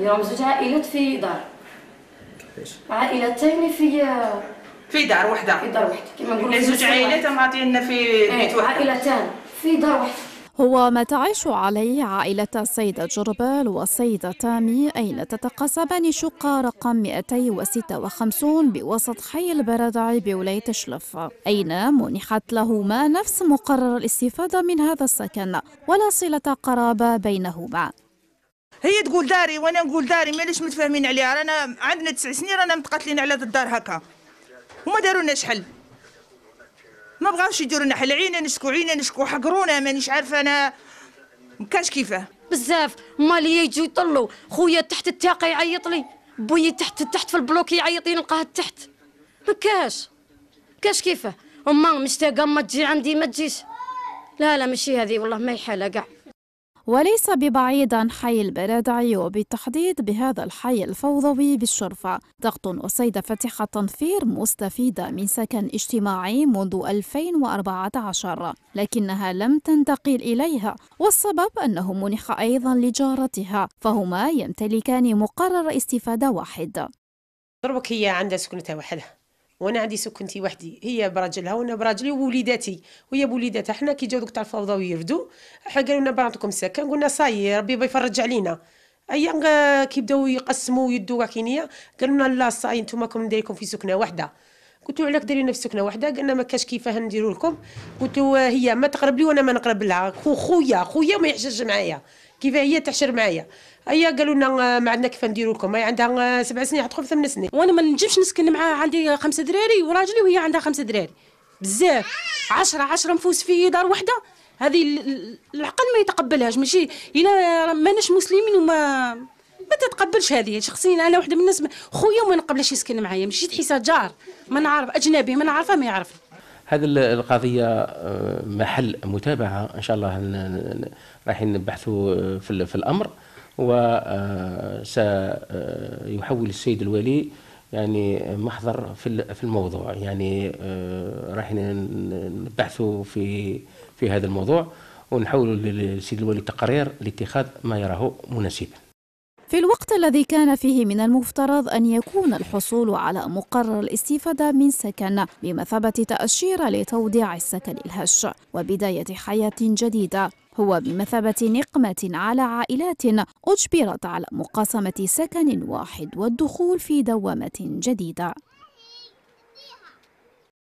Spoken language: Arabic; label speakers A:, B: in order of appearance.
A: اليوم زوج عائلات في دار كيفاش عائلتين في في دار وحده في دار وحده كما نقولوا زوج عائلات معطينا في إيه، بيت واحد عائلتان في
B: دار واحدة هو ما تعيش عليه عائلة السيدة جربال والسيدة تامي أين تتقاسمان شقة رقم 256 بوسط حي البردع بولاية شلف أين منحت لهما نفس مقرر الاستفادة من هذا السكن ولا صلة قرابة بينهما هي
A: تقول داري وانا نقول داري ماليش متفاهمين عليها رانا عندنا تسع سنين رانا متقاتلين على الدار هكا وما دارولناش حل ما بغاوش يديروا لنا حل عينا نشكو عينا نشكو حقرونا مانيش عارفه انا ما كانش كيفاه بزاف مالي يجوا يطلوا خويا
B: تحت التاقه يعيط لي بوي تحت تحت في البلوك يعيط لي نلقاها تحت ما كاش كاش كيفاه امه مشتاقه ما تجي عندي ما تجيش لا لا ماشي هذه والله ما يحالها كاع وليس ببعيد عن حي البرادعي وبالتحديد بهذا الحي الفوضوي بالشرفة ضغط أسيد فتح التنفير مستفيدة من سكن اجتماعي منذ 2014 لكنها لم تنتقل إليها والسبب أنه منح أيضا لجارتها فهما يمتلكان مقرر استفادة واحد
A: ضربك هي عندها سكنتها وحدها وانا عندي سكنتي وحدي هي براجلها وانا براجلي ووليداتي وهي بوليداتها حنا كي جاو دوك تاع الفوضى ويردو قالوا لنا بعضكم السكن قلنا صاي ربي بيفرج علينا ايا كي بداو يقسموا ويدوا كينيا قالوا لنا لا صاي نتوما كون ندير في سكنه واحده قلت له علاك ديري نفسك وحده قالنا ما كاش كيفاه نديروا لكم قلت له آه، هي ما تقرب لي وانا ما نقرب لها خو خويا خويا ما يحشرش معايا كيفاه هي تحشر معايا هي قالوا لنا آه، ما عندنا كيف نديروا لكم هي عندها آه، سبع سنين حتدخل ثمان سنين وانا ما نجمش نسكن معاها عندي خمسه دراري وراجلي وهي عندها خمسه دراري بزاف عشرة عشرة نفوس في دار وحده هذه العقل ما يتقبلهاش ماشي الا ماناش مسلمين وما ما تتقبلش هذه شخصيا انا وحده من الناس خويا وما نقبلش يسكن معايا ماشي تحسها جار ما نعرف اجنبي ما نعرفه ما يعرف
C: هذه القضية آه، محل متابعة إن شاء الله رايحين نبحثوا آه، في الأمر وسيحول آه، السيد الولي يعني محضر في الموضوع يعني رايحين نبحثوا في في هذا الموضوع ونحولوا للسيد الولي تقرير لاتخاذ ما يراه مناسبا
B: في الوقت الذي كان فيه من المفترض أن يكون الحصول على مقرر الاستفادة من سكن بمثابة تأشيرة لتوضيع السكن الهش وبداية حياة جديدة هو بمثابة نقمة على عائلات أجبرت على مقاسمة سكن واحد والدخول في دوامة جديدة